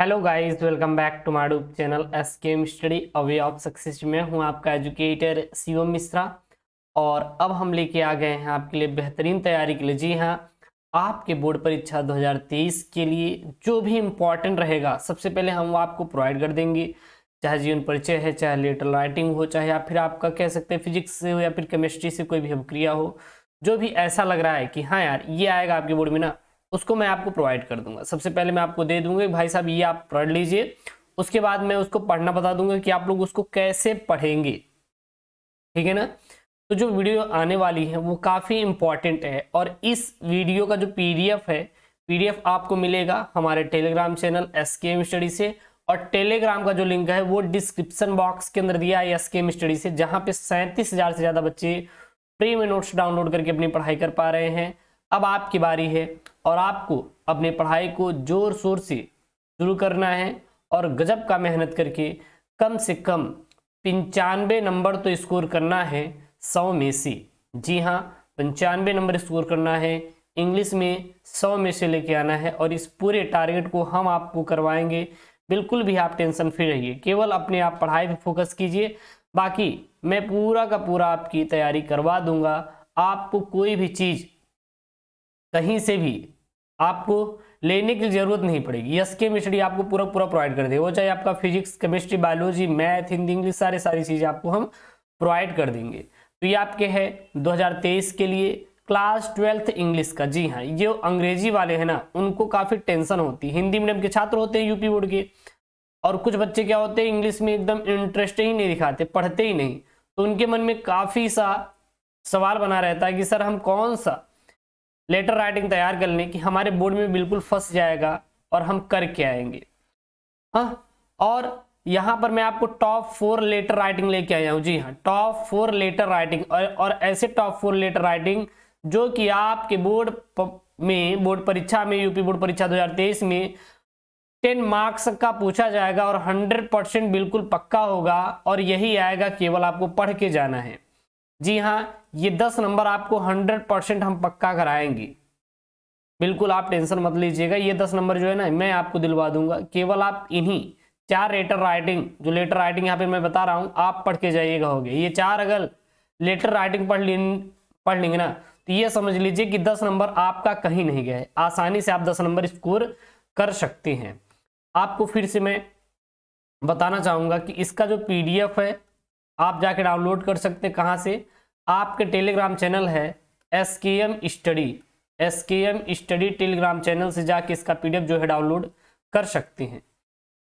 hello guys welcome back to my YouTube channel S K M study away of success में हूं आपका educator Shivam Mishra और अब हम लेके आ गए हैं आपके लिए बेहतरीन तैयारी के लिए जी हाँ आपके बोर्ड परीक्षा 2023 के लिए जो भी इम्पोर्टेंट रहेगा सबसे पहले हम आपको प्रोवाइड कर देंगे चाहे जीवन परिचय है चाहे लेटर राइटिंग हो चाहे या फिर आपका कह सकते हैं फिजिक्स से हो या फिर केमिस्ट्री से कोई भी क्रिया हो जो भी ऐसा लग रहा है कि हाँ यार ये आएगा आपके बोर्ड में ना उसको मैं आपको प्रोवाइड कर दूंगा सबसे पहले मैं आपको दे दूंगा भाई साहब ये आप पढ़ लीजिए उसके बाद मैं उसको पढ़ना बता दूंगा कि आप लोग उसको कैसे पढ़ेंगे ठीक है ना तो जो वीडियो आने वाली है वो काफ़ी इम्पॉर्टेंट है और इस वीडियो का जो पीडीएफ है पीडीएफ आपको मिलेगा हमारे Telegram channel S K M study से और टेलीग्राम का जो लिंक है वो डिस्क्रिप्शन बॉक्स के अंदर दिया है एस के एम स्टडी से जहाँ पे सैंतीस हज़ार से ज़्यादा बच्चे फ्री में नोट्स डाउनलोड करके अपनी पढ़ाई कर पा रहे हैं अब आपकी बारी है और आपको अपनी पढ़ाई को जोर शोर से शुरू करना है और गजब का मेहनत करके कम से कम पंचानवे नंबर तो स्कोर करना है सौ में से जी हाँ पंचानवे नंबर स्कोर करना है इंग्लिश में सौ में से लेके आना है और इस पूरे टारगेट को हम आपको करवाएंगे बिल्कुल भी आप टेंशन फ्री रहिए केवल अपने आप पढ़ाई पे फोकस कीजिए बाकी मैं पूरा का पूरा आपकी तैयारी करवा दूंगा आपको कोई भी चीज़ कहीं से भी आपको लेने की जरूरत नहीं पड़ेगी यस मिश्री आपको पूरा पूरा प्रोवाइड कर देगा वो चाहे आपका physics chemistry biology math Hindi English सारे सारी चीज़ें आपको हम प्रोवाइड कर देंगे तो ये आपके है 2023 के लिए क्लास ट्वेल्थ इंग्लिश का जी हाँ ये अंग्रेजी वाले हैं ना उनको काफ़ी टेंशन होती है हिंदी मीडियम के छात्र होते हैं यूपी बोर्ड के और कुछ बच्चे क्या होते हैं इंग्लिश में एकदम इंटरेस्ट ही नहीं दिखाते पढ़ते ही नहीं तो उनके मन में काफ़ी सा सवाल बना रहता है कि सर हम कौन सा लेटर राइटिंग तैयार कर लें कि हमारे बोर्ड में बिल्कुल फंस जाएगा और हम करके आएंगे हाँ और यहाँ पर मैं आपको टॉप फोर लेटर राइटिंग लेके आया हूँ जी हाँ टॉप फोर लेटर राइटिंग और, और ऐसे टॉप फोर लेटर राइटिंग जो कि आपके बोर्ड में बोर्ड परीक्षा में यूपी बोर्ड परीक्षा 2023 में टेन मार्क्स का पूछा जाएगा और हंड्रेड परसेंट बिल्कुल पक्का होगा और यही आएगा केवल आपको पढ़ के जाना है जी हाँ ये दस नंबर आपको हंड्रेड परसेंट हम पक्का कराएंगे बिल्कुल आप टेंशन मत लीजिएगा ये दस नंबर जो है ना मैं आपको दिलवा दूंगा केवल आप इन्हीं चार लेटर राइटिंग जो लेटर राइटिंग यहाँ पे मैं बता रहा हूँ आप पढ़ के जाइएगा हो ये चार अगर लेटर राइटिंग पढ़ ली पढ़ लेंगे ना तो ये समझ लीजिए कि दस नंबर आपका कहीं नहीं गया है आसानी से आप दस नंबर स्कोर कर सकते हैं आपको फिर से मैं बताना चाहूँगा कि इसका जो पी है आप जाके डाउनलोड कर सकते हैं कहाँ से आपके टेलीग्राम चैनल है S K M study S K M study Telegram channel से जाके इसका पी जो है डाउनलोड कर सकते हैं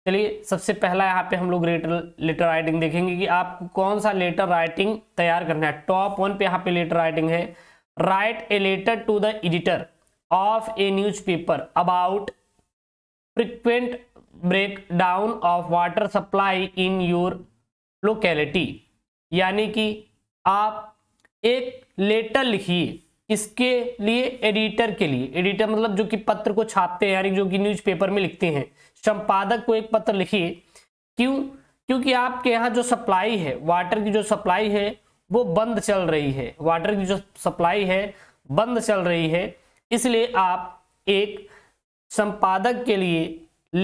चलिए सबसे पहला यहाँ पे हम लोग लेटर राइटिंग देखेंगे कि आपको कौन सा लेटर राइटिंग तैयार करना है टॉप वन पे यहाँ पे लेटर राइटिंग है write a letter to the editor of a newspaper about frequent breakdown of water supply in your locality यानी कि आप एक लेटर लिखिए इसके लिए एडिटर के लिए एडिटर मतलब जो कि पत्र को छापते हैं यानी जो कि न्यूज़पेपर में लिखते हैं संपादक को एक पत्र लिखिए क्यों क्योंकि आपके यहाँ जो सप्लाई है वाटर की जो सप्लाई है वो बंद चल रही है वाटर की जो सप्लाई है बंद चल रही है इसलिए आप एक संपादक के लिए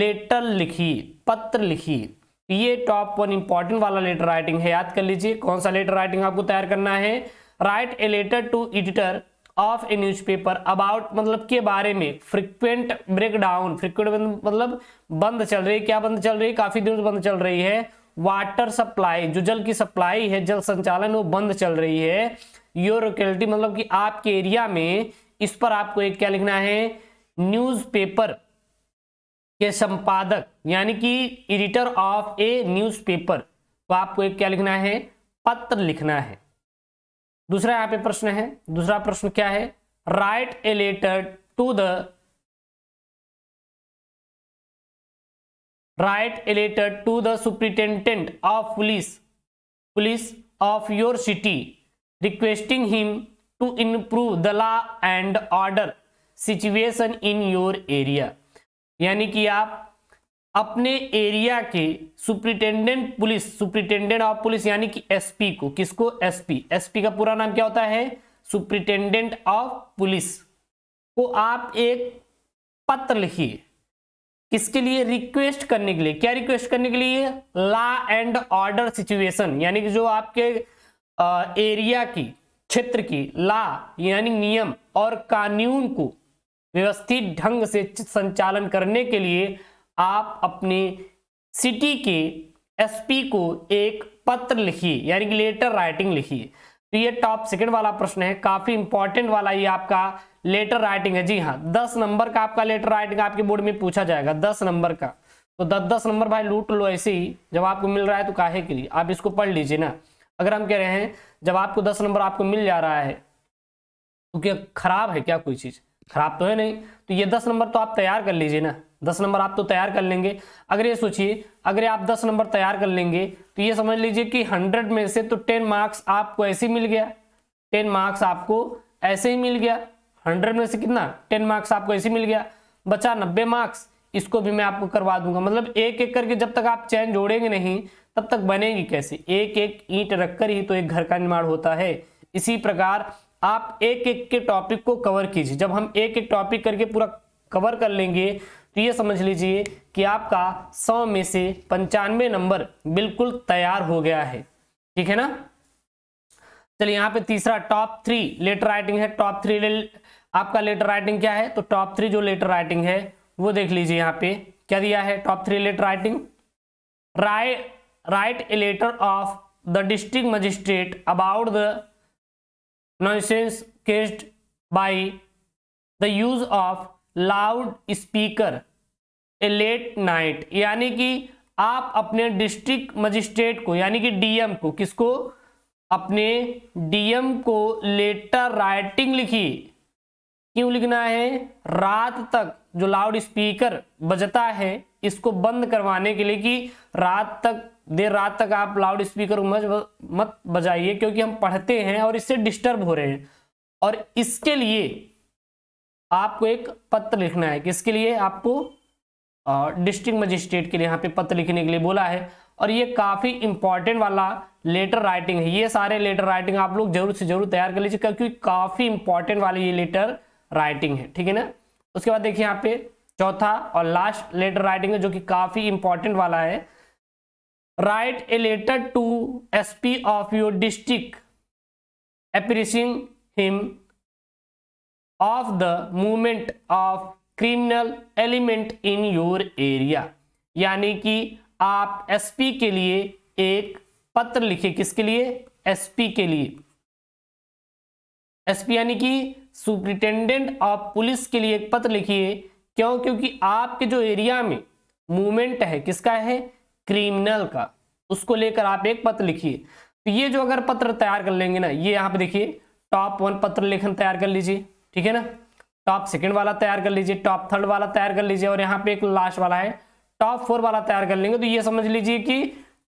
लेटर लिखिए पत्र लिखिए ये टॉप वन इंपॉर्टेंट वाला लेटर राइटिंग है याद कर लीजिए कौन सा लेटर राइटिंग आपको तैयार करना है write a letter to editor of a newspaper about मतलब के बारे में फ्रिक्वेंट ब्रेक डाउन फ्रिक्वेंट मतलब बंद चल रही है क्या बंद चल रही है काफी दिनों से बंद चल रही है वाटर सप्लाई जो जल की सप्लाई है जल संचालन वो बंद चल रही है योर लोकेलिटी मतलब कि आपके एरिया में इस पर आपको एक क्या लिखना है न्यूज पेपर के संपादक यानी कि एडिटर ऑफ ए न्यूज़पेपर तो आपको एक क्या लिखना है पत्र लिखना है दूसरा यहाँ पे प्रश्न है दूसरा प्रश्न क्या है write a letter to the write a letter to the superintendent of police police of your city requesting him to improve the law and order situation in your area यानी कि आप अपने एरिया के superintendent police superintendent of police यानी कि SP को किसको SP SP का पूरा नाम क्या होता है सुप्रिटेंडेंट ऑफ पुलिस को तो आप एक पत्र लिखिए किसके लिए रिक्वेस्ट करने के लिए क्या रिक्वेस्ट करने के लिए लॉ एंड ऑर्डर सिचुएशन यानी कि जो आपके एरिया की क्षेत्र की लॉ यानी नियम और कानून को व्यवस्थित ढंग से संचालन करने के लिए आप अपने सिटी के एसपी को एक पत्र लिखिए यानी कि लेटर राइटिंग लिखिए तो ये टॉप सेकंड वाला प्रश्न है काफी इंपॉर्टेंट वाला ये आपका लेटर राइटिंग है जी हाँ दस नंबर का आपका लेटर राइटिंग आपके बोर्ड में पूछा जाएगा दस नंबर का तो दस दस नंबर भाई लूट लो ऐसे ही जब आपको मिल रहा है तो काहे के लिए आप इसको पढ़ लीजिए ना अगर हम कह रहे हैं जब आपको दस नंबर आपको मिल जा रहा है तो क्या खराब है क्या कोई चीज़ खराब तो है नहीं तो ये दस नंबर तो आप तैयार कर लीजिए ना दस नंबर आप तो तैयार कर लेंगे अगर ये सोचिए अगर आप दस नंबर तैयार कर लेंगे तो ये समझ लीजिए कि हंड्रेड में से तो टेन मार्क्स आपको ऐसे मिल गया टेन मार्क्स आपको ऐसे ही मिल गया हंड्रेड में से कितना टेन मार्क्स आपको ऐसे मिल गया बचा नब्बे मार्क्स इसको भी मैं आपको करवा दूंगा मतलब एक एक करके जब तक आप चैन जोड़ेंगे नहीं तब तक बनेगी कैसे एक एक ईंट रखकर ही तो एक घर का निर्माण होता है इसी प्रकार आप एक एक के टॉपिक को कवर कीजिए जब हम एक एक टॉपिक करके पूरा कवर कर लेंगे तो ये समझ लीजिए कि आपका सौ में से पंचानवे नंबर बिल्कुल तैयार हो गया है ठीक है ना चलिए यहाँ पे तीसरा टॉप थ्री लेटर राइटिंग है टॉप थ्री ले, आपका लेटर राइटिंग क्या है तो टॉप थ्री जो लेटर राइटिंग है वो देख लीजिए यहाँ पे क्या दिया है top three letter writing write write a letter of the district magistrate about the nuisance caused by the use of loudspeaker a late night यानी कि आप अपने डिस्ट्रिक्ट मजिस्ट्रेट को यानी कि डीएम को किसको अपने डीएम को लेटर राइटिंग लिखी क्यों लिखना है रात तक जो लाउड स्पीकर बजता है इसको बंद करवाने के लिए कि रात तक देर रात तक आप लाउड स्पीकर मत मत बजाइए क्योंकि हम पढ़ते हैं और इससे डिस्टर्ब हो रहे हैं और इसके लिए आपको एक पत्र लिखना है किसके लिए आपको डिस्ट्रिक्ट मजिस्ट्रेट के लिए यहाँ पे पत्र लिखने के लिए बोला है और ये काफ़ी इंपॉर्टेंट वाला लेटर राइटिंग है ये सारे लेटर राइटिंग आप लोग जरूर से जरूर तैयार कर लीजिए क्योंकि काफ़ी इंपॉर्टेंट वाली ये लेटर राइटिंग है ठीक है ना उसके बाद देखिए यहाँ पे चौथा और लास्ट लेटर राइटिंग है जो कि काफ़ी इंपॉर्टेंट वाला है a letter to S P of your district appreciating him of the movement of criminal element in your area यानी कि आप एसपी के लिए एक पत्र लिखे किसके लिए एसपी के लिए एसपी यानी कि सुप्रिटेंडेंट ऑफ पुलिस के लिए एक पत्र लिखिए क्यों क्योंकि आपके जो एरिया में मूवमेंट है किसका है क्रिमिनल का उसको लेकर आप एक पत्र लिखिए तो ये जो अगर पत्र तैयार कर लेंगे ना ये यहाँ पे देखिए टॉप वन पत्र लेखन तैयार कर लीजिए ठीक है ना टॉप सेकंड वाला तैयार कर लीजिए टॉप थर्ड वाला तैयार कर लीजिए और यहाँ पे एक लास्ट वाला है टॉप फोर वाला तैयार कर लेंगे तो ये समझ लीजिए कि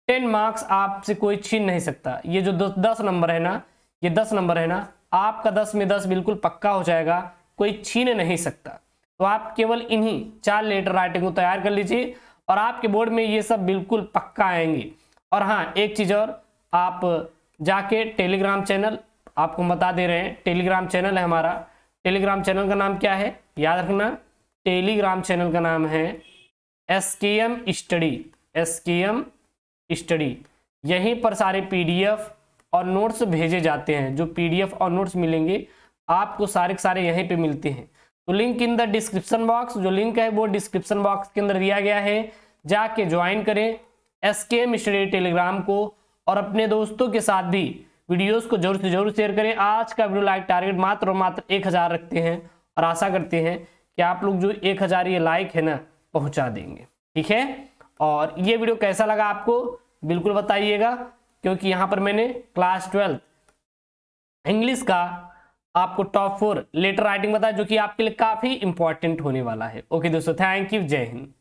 टेन मार्क्स आपसे कोई छीन नहीं सकता ये जो दस नंबर है ना ये दस नंबर है ना आपका दस में दस बिल्कुल पक्का हो जाएगा कोई छीन नहीं सकता तो आप केवल इन्हीं चार लेटर राइटिंग को तैयार कर लीजिए और आपके बोर्ड में ये सब बिल्कुल पक्का आएंगे और हाँ एक चीज़ और आप जाके टेलीग्राम चैनल आपको बता दे रहे हैं टेलीग्राम चैनल है हमारा टेलीग्राम चैनल का नाम क्या है याद रखना टेलीग्राम चैनल का नाम है S K M study S K M study यहीं पर सारे पीडीएफ और नोट्स भेजे जाते हैं जो पीडीएफ और नोट्स मिलेंगे आपको सारे के सारे यहीं पे मिलते हैं तो link in the description box जो लिंक है वो डिस्क्रिप्शन बॉक्स के अंदर दिया गया है जाके ज्वाइन करें एस के एम टेलीग्राम को और अपने दोस्तों के साथ भी वीडियोस को जरूर से जरूर शेयर करें आज का वीडियो लाइक टारगेट मात्र और मात्र एक हज़ार रखते हैं और आशा करते हैं कि आप लोग जो एक हज़ार ये लाइक है ना पहुंचा देंगे ठीक है और ये वीडियो कैसा लगा आपको बिल्कुल बताइएगा क्योंकि यहाँ पर मैंने क्लास ट्वेल्थ इंग्लिश का आपको टॉप फोर लेटर राइटिंग बताया जो कि आपके लिए काफ़ी इंपॉर्टेंट होने वाला है ओके दोस्तों थैंक यू जय हिंद